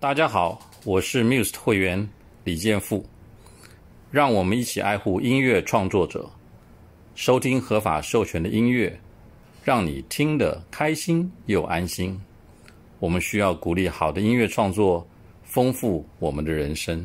大家好，我是 m u s e 会员李建富。让我们一起爱护音乐创作者，收听合法授权的音乐，让你听得开心又安心。我们需要鼓励好的音乐创作，丰富我们的人生。